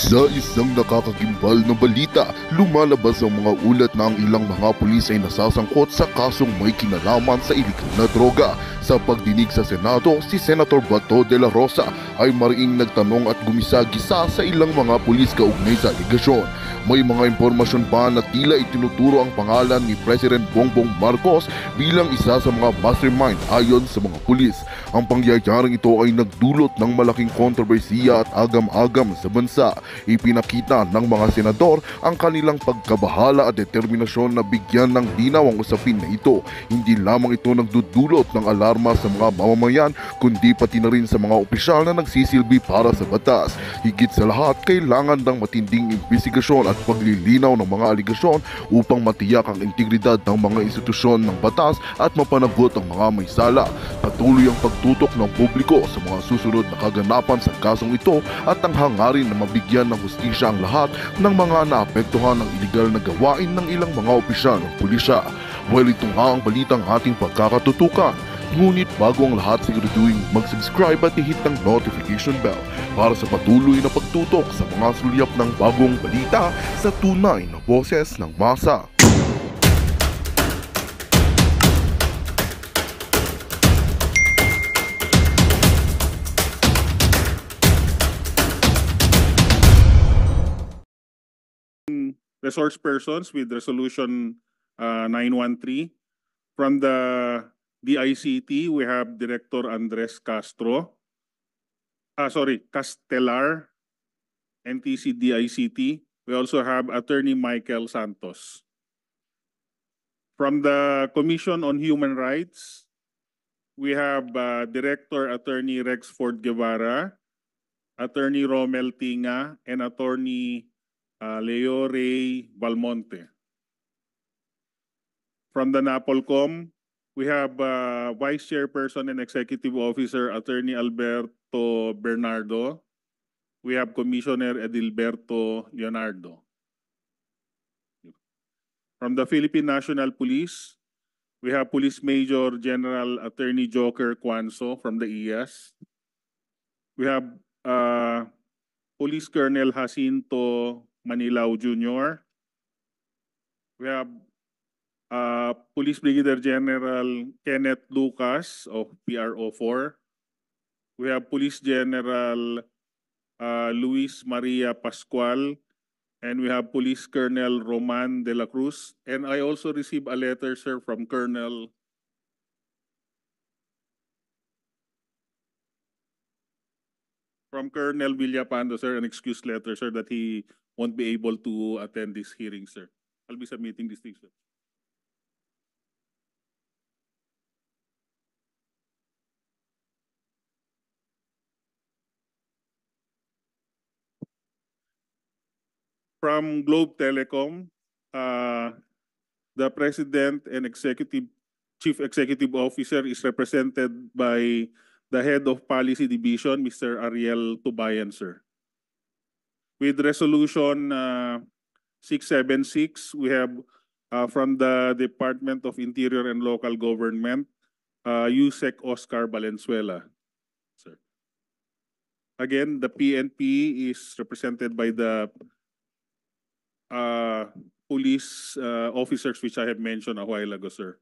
Sa isang nakakagimbal na balita, lumalabas ang mga ulat na ang ilang mga pulis ay nasasangkot sa kasong may kinalaman sa iligal na droga. Sa pagdinig sa Senado, si Senator Bato de la Rosa ay mariing nagtanong at gumisa-gisa sa ilang mga pulis kaugnay sa aligasyon. May mga impormasyon pa na tila itinuturo ang pangalan ni President Bongbong Marcos bilang isa sa mga mastermind ayon sa mga pulis. Ang pangyayaring ito ay nagdulot ng malaking kontrobersiya at agam-agam sa bansa ipinakita ng mga senador ang kanilang pagkabahala at determinasyon na bigyan ng dinaw ang usapin na ito. Hindi lamang ito nagdudulot ng alarma sa mga mamamayan kundi pati na rin sa mga opisyal na nagsisilbi para sa batas. Higit sa lahat, kailangan ng matinding investigasyon at paglilinaw ng mga aligasyon upang matiyak ang integridad ng mga institusyon ng batas at mapanagot ang mga may sala. Patuloy ang pagtutok ng publiko sa mga susunod na kaganapan sa kasong ito at ang hangarin na mabigyan mabigyan ng hustisya ang lahat ng mga naapektuhan ng iligal na gawain ng ilang mga opisyal ng pulisya. Well, ito nga ang balitang ating pagkakatutukan. Ngunit bago ang lahat, siguraduhin mag-subscribe at i-hit ang notification bell para sa patuloy na pagtutok sa mga sulyap ng bagong balita sa tunay na boses ng masa. resource persons with resolution uh, 913. From the DICT, we have Director Andres Castro. Uh, sorry, Castellar, NTC DICT. We also have Attorney Michael Santos. From the Commission on Human Rights, we have uh, Director Attorney Rex Ford Guevara, Attorney Romel Tinga, and Attorney uh, Leo Ray Valmonte. From the NAPOLCOM, we have uh, Vice Chairperson and Executive Officer Attorney Alberto Bernardo. We have Commissioner Edilberto Leonardo. From the Philippine National Police, we have Police Major General Attorney Joker Quanso from the ES. We have uh, Police Colonel Jacinto Manilao Jr. We have uh, Police Brigadier General Kenneth Lucas of PRO4. We have Police General uh, Luis Maria Pascual and we have Police Colonel Roman De La Cruz. And I also received a letter, sir, from Colonel from Colonel Villapando, sir, an excuse letter, sir, that he won't be able to attend this hearing, sir. I'll be submitting this thing, sir. From Globe Telecom, uh, the President and Executive Chief Executive Officer is represented by the head of policy division, Mr. Ariel Tubayan, sir. With resolution uh, 676, we have uh, from the Department of Interior and Local Government, uh, USEC Oscar Valenzuela. Sir. Again, the PNP is represented by the uh, police uh, officers, which I have mentioned a while ago, sir.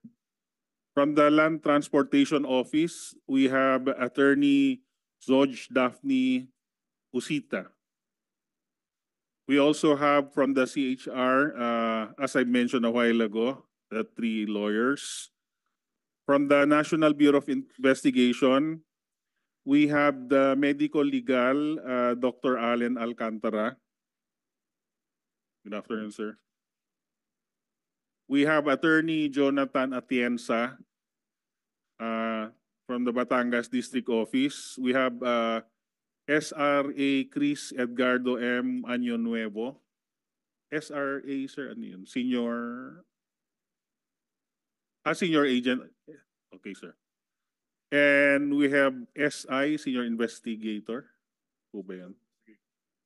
From the Land Transportation Office, we have Attorney Zoj Daphne Usita. We also have from the CHR, uh, as I mentioned a while ago, the three lawyers. From the National Bureau of Investigation, we have the medical legal, uh, Dr. Allen Alcantara. Good afternoon, sir. We have attorney Jonathan Atienza uh, from the Batangas District Office. We have uh, SRA Chris Edgardo M. Año Nuevo. SRA, sir, ano yun? Senior... Ah, senior agent. Okay, sir. And we have SI, senior investigator. who ba yan?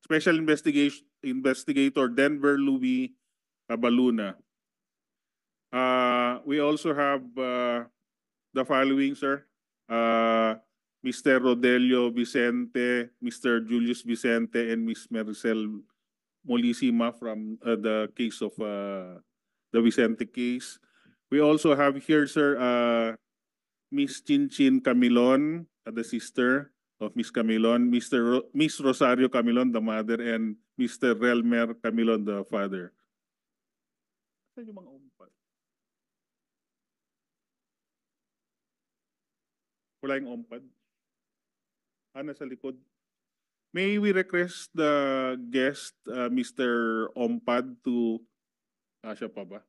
Special investigation, investigator Denver Louis Abaluna. Uh, we also have uh, the following, sir. Uh, Mr. Rodelio Vicente, Mr. Julius Vicente, and Ms. Maricel Molisima from uh, the case of uh, the Vicente case. We also have here, sir, uh, Ms. Chinchin Camilon, uh, the sister of Ms. Camilon, Mr. Ro Ms. Rosario Camilon, the mother, and Mr. Relmer Camilon, the father. Saan yung mga Wala yung ompad. Ah, nasa likod. May we request the guest, uh, Mr. Ompad, to... Ah, siya pa ba?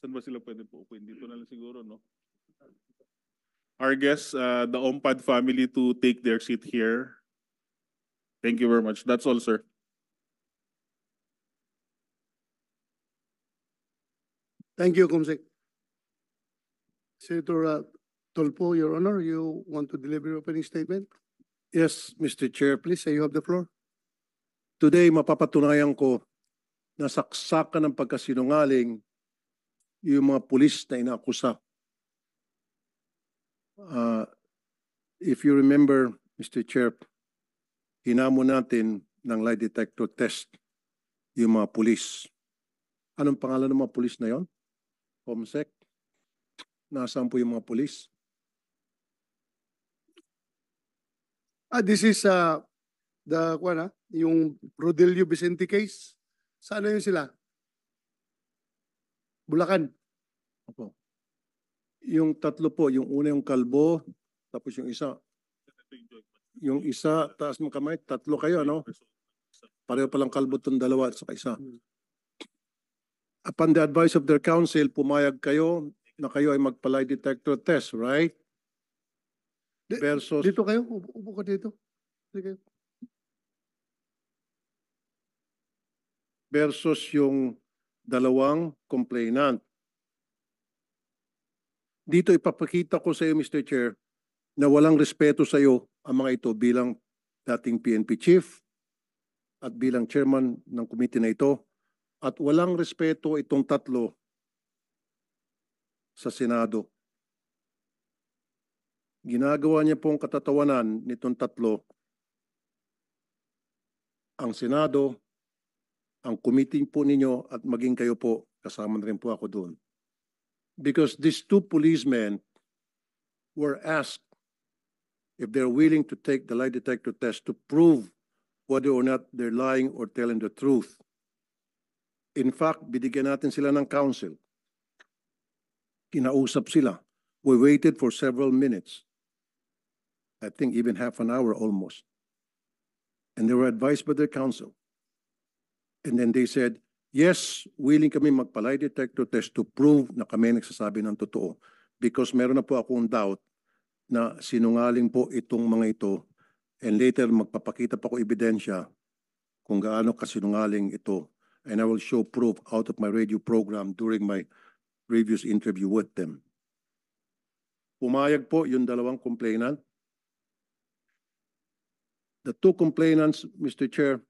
Saan ba sila pwede po? Dito na lang siguro, no? Our guests, uh, the Ompad family, to take their seat here. Thank you very much. That's all, sir. Thank you, Kumsik. Senator uh, Tolpo, Your Honor, you want to deliver your opening statement? Yes, Mr. Chair, please, you have the floor. Today, mapapatunayan ko na saksakan ng pagkasinungaling yung mga pulis na inakusa. Uh, if you remember, Mr. Chair, hinamo natin ng lie detector test yung mga pulis. Anong pangalan ng mga pulis na yon? Comsec? Nasaan po yung mga pulis? Ah, this is uh, the, what, ah, yung Rodelio Vicente case. Saan na yun sila? Bulacan. Opo. Yung tatlo po, yung una yung kalbo, tapos yung isa. Yung isa, taas mong kamay, tatlo kayo, ano? Pareho palang kalbo itong dalawa at isa. Hmm. Upon the advice of their counsel, pumayag kayo na kayo ay magpalay detector test, right? Versus... Dito kayo, upo, upo ka dito. Dito Versus yung dalawang complainant. Dito ipapakita ko sa iyo, Mr. Chair, na walang respeto sa iyo ang mga ito bilang dating PNP chief at bilang chairman ng committee na ito. At walang respeto itong tatlo sa Senado. Ginagawa niya pong katatawanan nitong tatlo, ang Senado, ang committee po ninyo at maging kayo po, kasama na rin po ako doon. Because these two policemen were asked if they're willing to take the lie detector test to prove whether or not they're lying or telling the truth. In fact, binigyan natin sila ng counsel kinausap sila. We waited for several minutes. I think even half an hour almost. And they were advised by their counsel. And then they said, yes, willing kami magpalay detector test to prove na kami nagsasabi ng totoo. Because meron na po akong doubt na sinungaling po itong mga ito. And later, magpapakita pa ko ebidensya kung gaano kasinungaling ito. And I will show proof out of my radio program during my previous interview with them. Pumayag po yung dalawang complainant. The two complainants, Mr. Chair,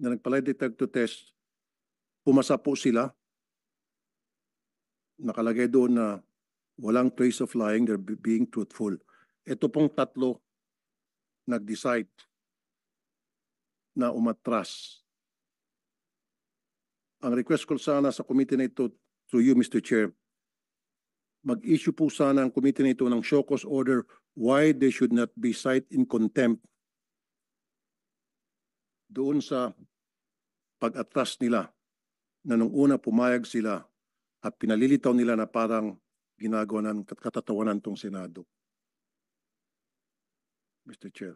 na nagpalay detect to test, pumasa po sila. Nakalagay doon na walang trace of lying, they're being truthful. Ito pong tatlo nag-decide na umatras. Ang request ko sana sa committee na ito through you, Mr. Chair, mag-issue po sana ang committee nito ng show order why they should not be cited in contempt doon sa pag-atras nila na nung una pumayag sila at pinalilitaw nila na parang ginagawa ng katatawanan tong Senado. Mr. Chair.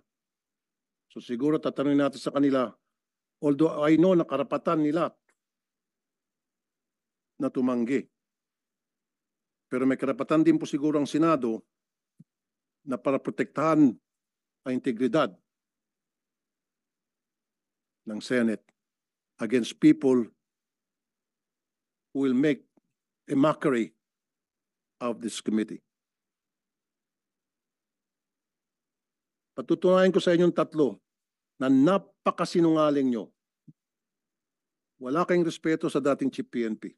So siguro tatanungin natin sa kanila, although I know na karapatan nila na tumanggi. Pero may karapatan din po siguro ang Senado na para protektahan ang integridad ng Senate against people who will make a mockery of this committee. Patutunayan ko sa inyong tatlo na napakasinungaling nyo. Wala kayong respeto sa dating chief PNP.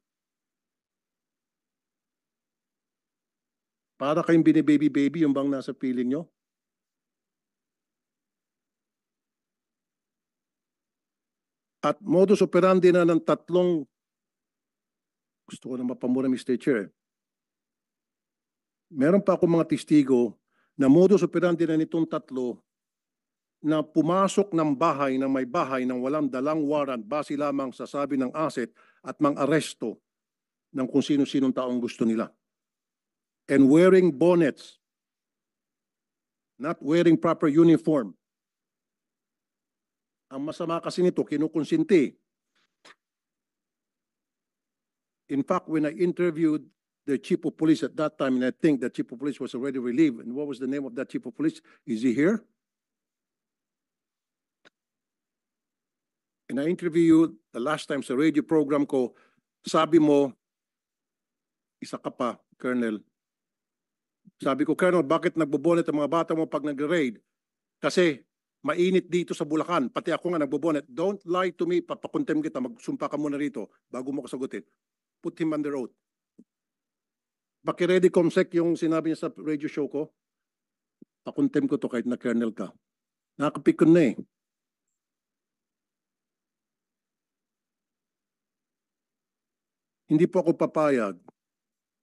Para kayong binibaby-baby yung bang nasa piling nyo? At modus operandi na ng tatlong, gusto ko na mapamura Mr. Chair, meron pa ako mga testigo na modus operandi na nitong tatlo na pumasok ng bahay na may bahay ng walang dalang warrant base lamang sa sabi ng asset at mang aresto ng kung sino-sinong taong gusto nila and wearing bonnets, not wearing proper uniform. Ang masama kasi nito, kinukonsinti. In fact, when I interviewed the chief of police at that time, and I think the chief of police was already relieved, and what was the name of that chief of police? Is he here? And I interviewed the last time sa radio program ko, sabi mo, isa ka pa, Colonel, sabi ko, Colonel, bakit nagbobonet ang mga bata mo pag nag-raid? Kasi mainit dito sa Bulacan. Pati ako nga nagbobonet. Don't lie to me. Papakontem kita. Magsumpa ka muna rito bago mo ko sagutin. Put him under oath. Pakiready comsec yung sinabi niya sa radio show ko. Pakontem ko to kahit na Colonel ka. Nakapikon na eh. Hindi po ako papayag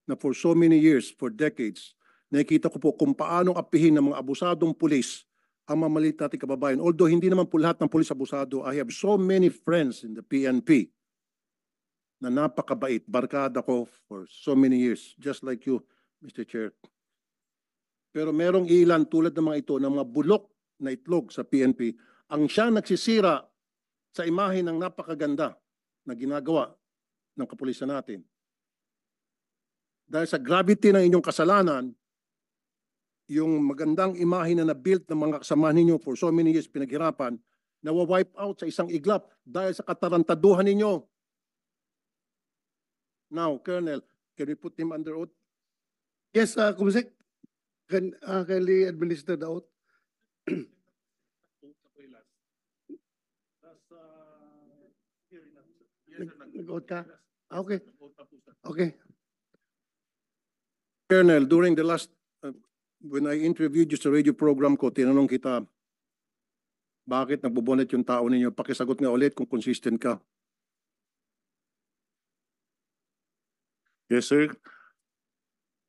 na for so many years, for decades, nakikita ko po kung paanong apihin ng mga abusadong pulis ang mga maliit natin kababayan. Although hindi naman po lahat ng pulis abusado, I have so many friends in the PNP na napakabait. Barkada ko for so many years, just like you, Mr. Chair. Pero merong ilan tulad ng mga ito, ng mga bulok na itlog sa PNP, ang siya nagsisira sa imahe ng napakaganda na ginagawa ng kapulisan natin. Dahil sa gravity ng inyong kasalanan, yung magandang imahe na na-built ng mga kasamahan ninyo for so many years pinaghirapan, nawa-wipe out sa isang iglap dahil sa katarantaduhan ninyo. Now, Colonel, can we put him under oath? Yes, uh, Kumisek. Can, uh, can we administer the oath? Nag-oath ka? Ah, okay. Okay. Colonel, during the last when I interviewed you sa radio program ko, tinanong kita, bakit nagbubonet yung tao ninyo? Pakisagot nga ulit kung consistent ka. Yes, sir.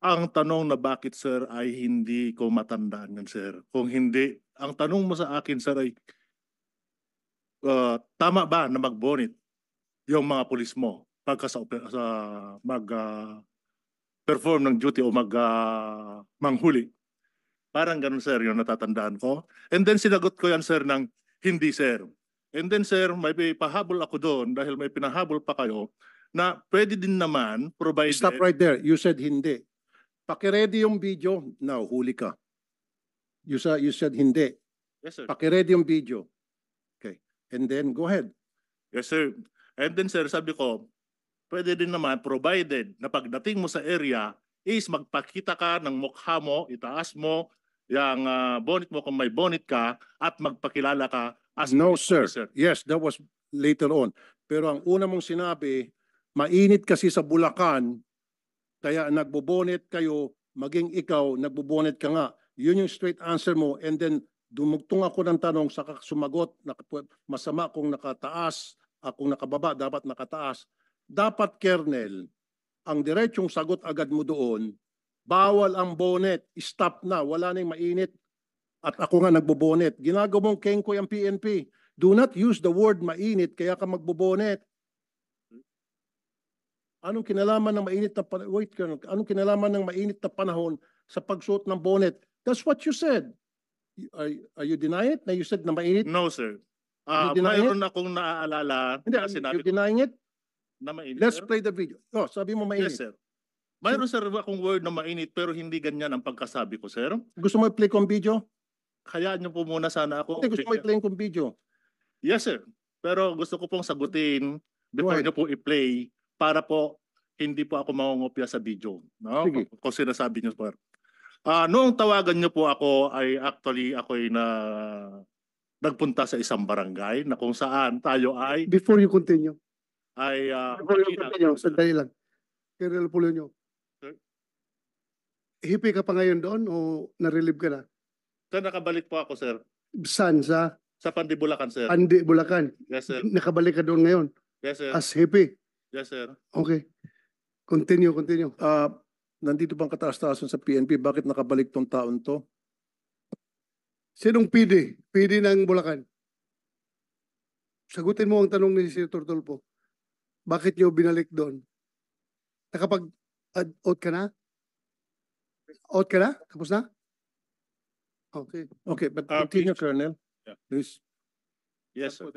Ang tanong na bakit, sir, ay hindi ko matandaan yan, sir. Kung hindi, ang tanong mo sa akin, sir, ay uh, tama ba na magbonit yung mga pulis mo pagka sa, sa mag uh, perform ng duty o mag uh, manghuli Parang ganun, sir, yung natatandaan ko. And then sinagot ko yan, sir, ng hindi, sir. And then, sir, may pahabol ako doon dahil may pinahabol pa kayo na pwede din naman provided... Stop right there. You said hindi. Pakiready yung video. Now, huli ka. You, sa, you said hindi. Yes, sir. Pakiready yung video. Okay. And then, go ahead. Yes, sir. And then, sir, sabi ko, pwede din naman provided na pagdating mo sa area is magpakita ka ng mukha mo, itaas mo, yung uh, ah, bonnet mo kung may bonnet ka at magpakilala ka as No, sir. officer. Yes, that was later on. Pero ang una mong sinabi, mainit kasi sa Bulacan, kaya nagbobonet kayo, maging ikaw, nagbobonet ka nga. Yun yung straight answer mo. And then, dumugtong ako ng tanong, saka sumagot, masama kung nakataas, ah, kung nakababa, dapat nakataas. Dapat, Kernel, ang diretsyong sagot agad mo doon, Bawal ang bonnet. Stop na. Wala nang mainit. At ako nga nagbobonet. Ginagawang kengkoy ang PNP. Do not use the word mainit kaya ka magbobonet. Anong kinalaman ng mainit na panahon? Wait, Colonel. Anong kinalaman ng mainit na panahon sa pagsuot ng bonnet? That's what you said. Are, are you deny it? Na you said na mainit? No, sir. Uh, you ah, mayroon it? akong naaalala. Hindi, na sinabi you're denying it? Na mainit, Let's sir? play the video. Oh, sabi mo mainit. Yes, sir. Mayroon sir akong word na mainit pero hindi ganyan ang pagkasabi ko sir. Gusto mo i-play kong video? Hayaan niyo po muna sana ako. Hindi, gusto mo i-play kong video? Yes sir. Pero gusto ko pong sagutin before niyo po i-play para po hindi po ako mangungopya sa video. No? Sige. Kung sinasabi niyo sir. Uh, noong tawagan niyo po ako ay actually ako ay na nagpunta sa isang barangay na kung saan tayo ay... Before you continue. Ay, uh, Before you continue, sandali lang. Colonel Polonio, sir? Hipi ka pa ngayon doon o narilib ka na? Sir, nakabalik po ako, sir. Saan? Sa Sa Pandibulacan, sir. Andi, Bulacan. Yes, sir. Nakabalik ka doon ngayon Yes, sir. as hippie. Yes, sir. Okay. Continue, continue. Ah, nandito bang kataas-taasan sa PNP? Bakit nakabalik tong taon to? Sinong PD? PD ng Bulacan. Sagutin mo ang tanong ni Sir Tortolpo. Bakit niyo binalik doon? Nakapag Uh, out ka na? Out ka na? Tapos na? Okay. Okay, but uh, continue, please. Colonel. Yeah. Please. Yes, sir.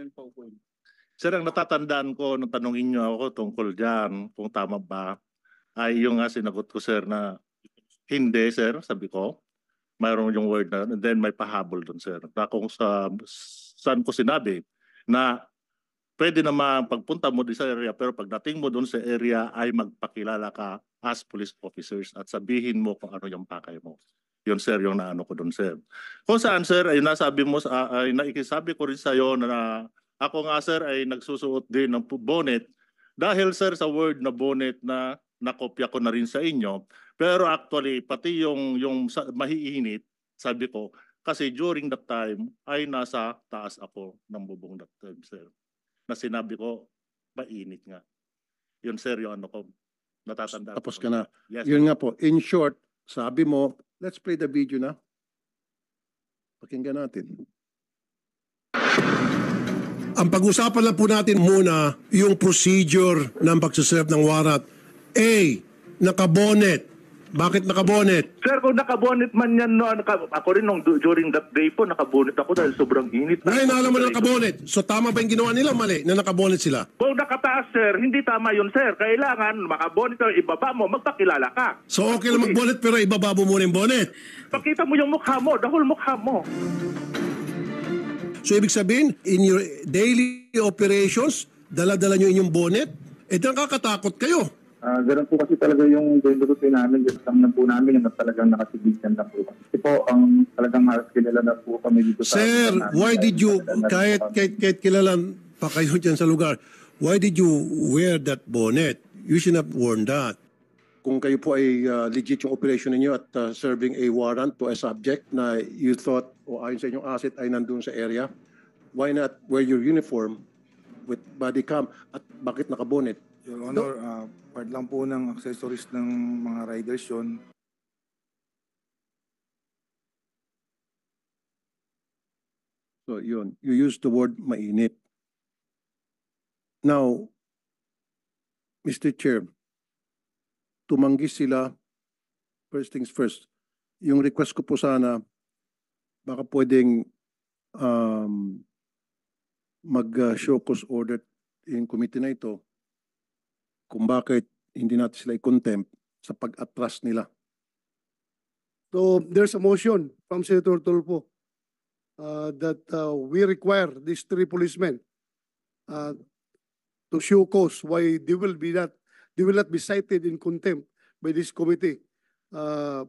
Sir, ang natatandaan ko nung tanongin niyo ako tungkol dyan, kung tama ba, ay yung nga sinagot ko, sir, na hindi, sir, sabi ko. Mayroon yung word na, and then may pahabol doon, sir. Na kung sa, saan ko sinabi na pwede naman pagpunta mo sa area pero pagdating mo doon sa area ay magpakilala ka as police officers at sabihin mo kung ano yung pakay mo. Yun sir, yung naano ko doon sir. Kung saan sir, ay nasabi mo, ay naikisabi ko rin sa iyo na ako nga sir ay nagsusuot din ng bonnet dahil sir sa word na bonnet na nakopya ko na rin sa inyo. Pero actually, pati yung, yung mahiinit, sabi ko, kasi during that time ay nasa taas ako ng bubong that time sir. Na sinabi ko, mainit nga. Yun sir, yung ano ko, Natatanda Tapos ka na. Yes, Yun nga po. In short, sabi mo, let's play the video na. Pakinggan natin. Ang pag-usapan lang po natin muna yung procedure ng pagsiserve ng warat. A. Nakabonet bakit nakabonet? Sir, kung nakabonet man yan, no, naka, ako rin nung, during that day po, nakabonet ako dahil sobrang init. Ngayon, alam mo na nakabonet. So tama ba yung ginawa nila mali na nakabonet sila? Kung nakataas, sir, hindi tama yun, sir. Kailangan makabonet ka, ibaba mo, magpakilala ka. So okay lang magbonet pero ibaba mo muna yung bonet. Pakita mo yung mukha mo, dahol mukha mo. So ibig sabihin, in your daily operations, dala-dala nyo inyong bonnet, eh nakakatakot kayo. Uh, ganun po kasi talaga yung delivery namin, gasam na po namin, na talagang nakasigitan na po. Kasi po, ang talagang halos kilala na po kami dito sa... Sir, namin, why did you, kahit, kahit, kahit kilala pa kayo dyan sa lugar, why did you wear that bonnet? You should have worn that. Kung kayo po ay uh, legit yung operation ninyo at uh, serving a warrant to a subject na you thought o ayon sa inyong asset ay nandun sa area, why not wear your uniform with body cam at bakit nakabonet? Your Honor, uh, part lang po ng accessories ng mga riders yon. So yun, you used the word mainit. Now, Mr. Chair, tumanggi sila, first things first, yung request ko po sana, baka pwedeng um, mag-show uh, cause order in committee na ito kung bakit hindi natin sila i-contempt sa pag-atras nila. So there's a motion from Senator Tulfo uh, that uh, we require these three policemen uh, to show cause why they will be not they will not be cited in contempt by this committee. Uh,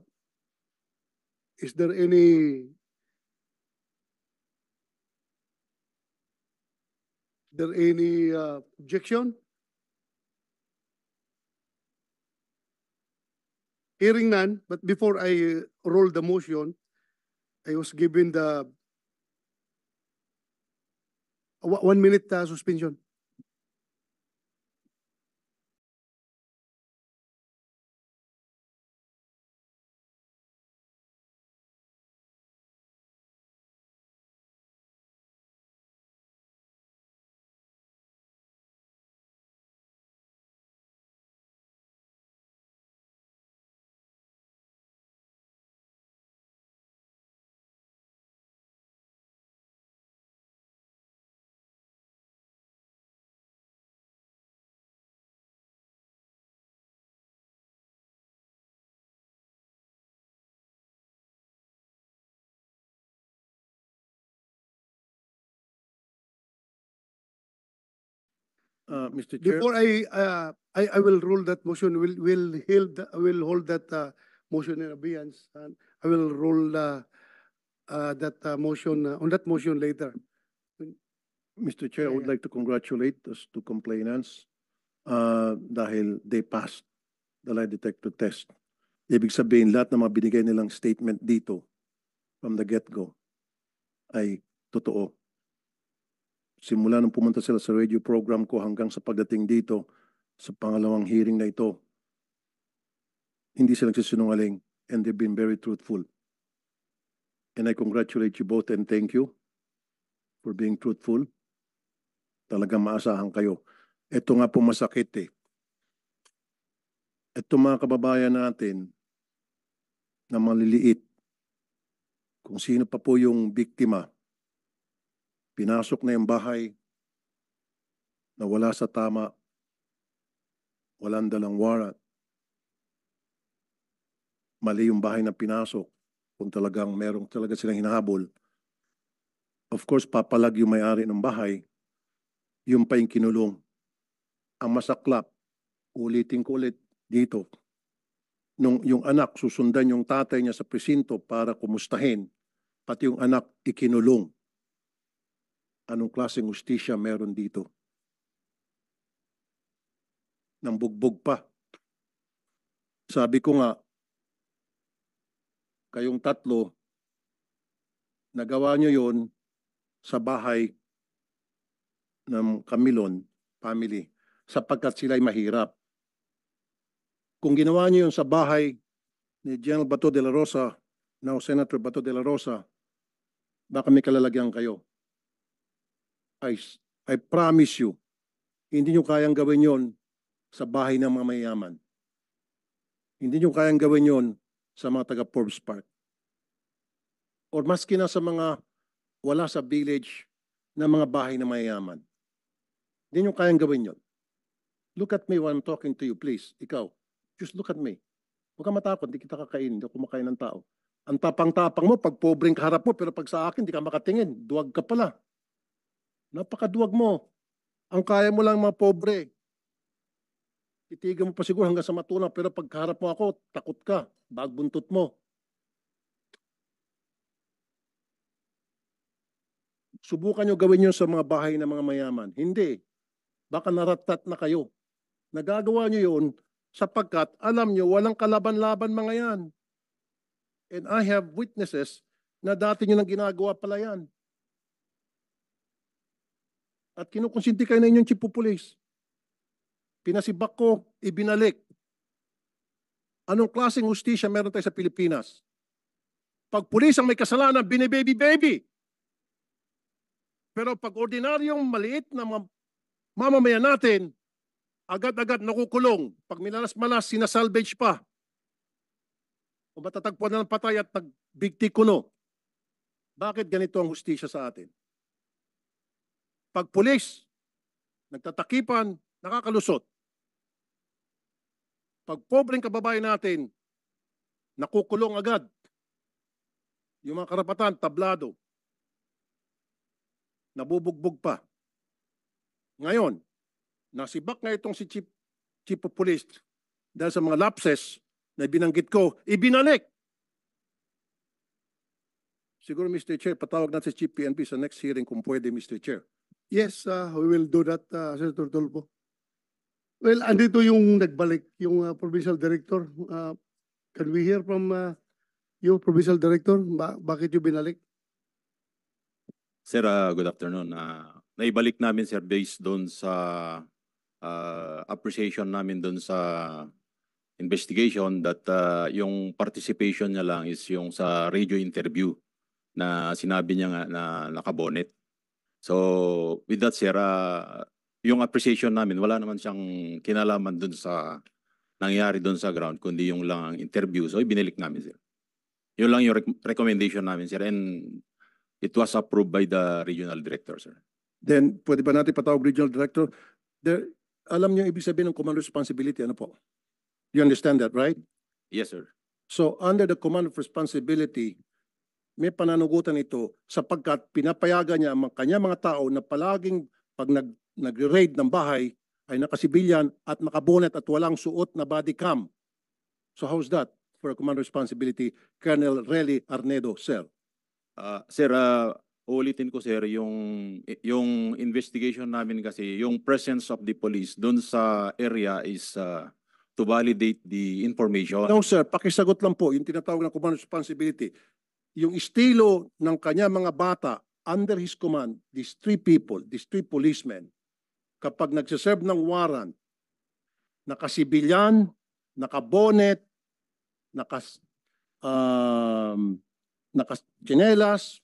is there any there any uh, objection? Hearing none, but before I uh, roll the motion, I was given the uh, one minute uh, suspension. Uh, Mr. Chair. Before I, uh, I, I will rule that motion, will will hold will hold that uh, motion in abeyance, and I will rule uh, uh, that uh, motion uh, on that motion later. Mr. Chair, I would like to congratulate us to complainants uh, dahil they passed the lie detector test. Ibig sabihin, lahat na mabinigay nilang statement dito from the get-go ay totoo simula nung pumunta sila sa radio program ko hanggang sa pagdating dito sa pangalawang hearing na ito, hindi sila nagsisinungaling and they've been very truthful. And I congratulate you both and thank you for being truthful. Talaga maasahan kayo. Ito nga po masakit eh. Ito mga kababayan natin na maliliit, kung sino pa po yung biktima, Pinasok na yung bahay na wala sa tama, walang dalang warat. Mali yung bahay na pinasok kung talagang merong talaga silang hinahabol. Of course, papalag yung may-ari ng bahay, yung pa yung kinulong. Ang masaklap, ulitin ko ulit dito, nung yung anak susundan yung tatay niya sa presinto para kumustahin, pati yung anak ikinulong anong klaseng ustisya meron dito. Nang bugbog pa. Sabi ko nga, kayong tatlo, nagawa nyo yon sa bahay ng Camilon family sapagkat sila'y mahirap. Kung ginawa nyo yon sa bahay ni General Bato de la Rosa, now Senator Bato de la Rosa, baka may kalalagyan kayo. I, I promise you, hindi nyo kayang gawin yon sa bahay ng mga mayaman. Hindi nyo kayang gawin yon sa mga taga Forbes Park. Or maski na sa mga wala sa village na mga bahay ng mayaman. Hindi nyo kayang gawin yon. Look at me when I'm talking to you, please. Ikaw, just look at me. Huwag ka matakot, hindi kita kakain, hindi ako kumakain ng tao. Ang tapang-tapang mo, pag pobreng kaharap mo, pero pag sa akin, hindi ka makatingin. Duwag ka pala. Napakaduwag mo. Ang kaya mo lang mga pobre. Titigan mo pa siguro hanggang sa matuna pero pagkaharap mo ako, takot ka. Bagbuntot mo. Subukan nyo gawin yun sa mga bahay ng mga mayaman. Hindi. Baka naratat na kayo. Nagagawa nyo yun sapagkat alam nyo walang kalaban-laban mga yan. And I have witnesses na dati nyo nang ginagawa pala yan at kinukonsinti kayo na inyong chief of police. Pinasibak ko, ibinalik. Anong klaseng hustisya meron tayo sa Pilipinas? Pag pulis ang may kasalanan, binibaby-baby. Pero pag ordinaryong maliit na mamamayan natin, agad-agad nakukulong. Pag minalas-malas, sinasalvage pa. O matatagpuan na ng patay at nagbigti kuno. Bakit ganito ang hustisya sa atin? pag pulis, nagtatakipan, nakakalusot. Pag pobreng kababayan natin, nakukulong agad. Yung mga karapatan, tablado. Nabubugbog pa. Ngayon, nasibak na itong si Chief, Chief of Police dahil sa mga lapses na binanggit ko, ibinalik. Siguro, Mr. Chair, patawag natin si Chief PNP sa next hearing kung pwede, Mr. Chair. Yes, uh, we will do that, uh, Senator Tolpo. Well, andito yung nagbalik, yung uh, Provincial Director. Uh, can we hear from uh, you, Provincial Director? Ba bakit yung binalik? Sir, uh, good afternoon. Uh, naibalik namin, sir, based doon sa uh, appreciation namin doon sa investigation that uh, yung participation niya lang is yung sa radio interview na sinabi niya nga na nakabonet. So with that sir, ah, yung appreciation namin wala naman siyang kinalaman dun sa nangyari dun sa ground kundi yung lang ang interview. So ibinalik namin sir. Yun lang yung rec recommendation namin sir and it was approved by the regional director sir. Then pwede ba natin patawag regional director? There, alam niyo ibig sabihin ng command responsibility ano po? You understand that, right? Yes, sir. So under the command of responsibility, may pananagutan ito sapagkat pinapayagan niya ang kanya mga tao na palaging pag nag, nag-raid ng bahay ay nakasibilyan at nakabonet at walang suot na body cam. So how's that for a command responsibility, Colonel Relly Arnedo, sir? Uh, sir, uh, ah, ulitin ko sir, yung, yung investigation namin kasi, yung presence of the police doon sa area is uh, to validate the information. No sir, pakisagot lang po, yung tinatawag na command responsibility yung estilo ng kanya mga bata under his command, these three people, these three policemen, kapag nagsiserve ng warrant, nakasibilyan, nakabonet, nakas, um, nakachinelas,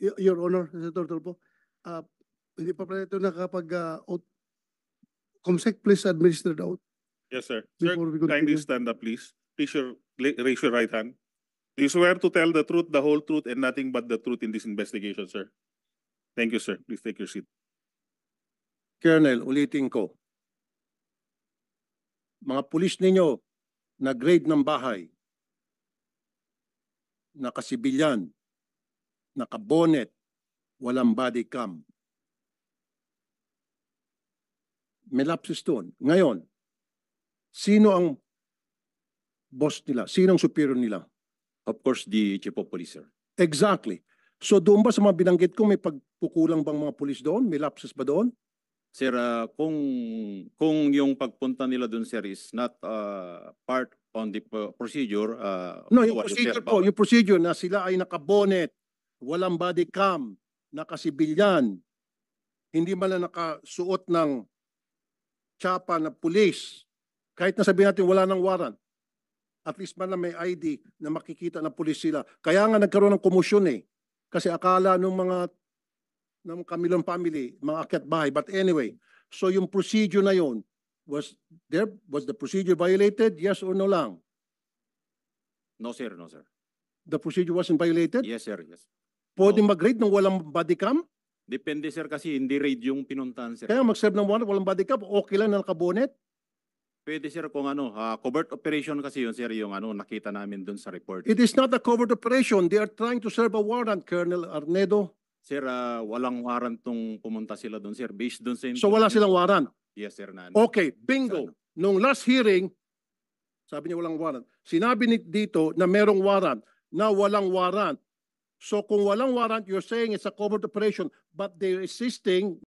Your Honor, Senator Tolpo, uh, hindi pa pala ito nakapag-out. Uh, Comsec, please administer the oath. Yes, sir. sir, kindly stand up, please. Please your, raise your right hand. Do you swear to tell the truth, the whole truth, and nothing but the truth in this investigation, sir? Thank you, sir. Please take your seat. Colonel, ulitin ko. Mga pulis ninyo na grade ng bahay, nakasibilyan, nakabonet, walang body cam. May lapsus doon. Ngayon, sino ang boss nila? Sino ang superior nila? Of course, the chief of police, sir. Exactly. So doon ba sa mga binanggit ko, may pagkukulang bang mga pulis doon? May lapses ba doon? Sir, ah, kung, kung yung pagpunta nila doon, sir, is not ah, part on the procedure. ah, No, yung procedure po, bawal. yung procedure na sila ay nakabonet, walang body cam, nakasibilyan, hindi man lang nakasuot ng tsapa na pulis, kahit na sabihin natin wala ng warrant, at least man lang may ID na makikita na pulis sila. Kaya nga nagkaroon ng komusyon eh. Kasi akala ng mga ng Camilon family, mga akyat bahay. But anyway, so yung procedure na yon was there was the procedure violated? Yes or no lang? No sir, no sir. The procedure wasn't violated? Yes sir, yes. Pwede no. mag-raid nang walang body cam? Depende sir kasi hindi raid yung pinuntahan sir. Kaya mag-serve ng warrant, walang body cam, okay lang na nakabonet? Pwede sir kung ano, ah, covert operation kasi yun sir yung ano nakita namin doon sa report. It is not a covert operation. They are trying to serve a warrant, Colonel Arnedo. Sir, ah, walang warrant tong pumunta sila doon sir based doon sa So wala silang warrant. Yes sir na. Okay, bingo. Nung last hearing, sabi niya walang warrant. Sinabi ni dito na merong warrant, na walang warrant. So kung walang warrant, you're saying it's a covert operation, but they're assisting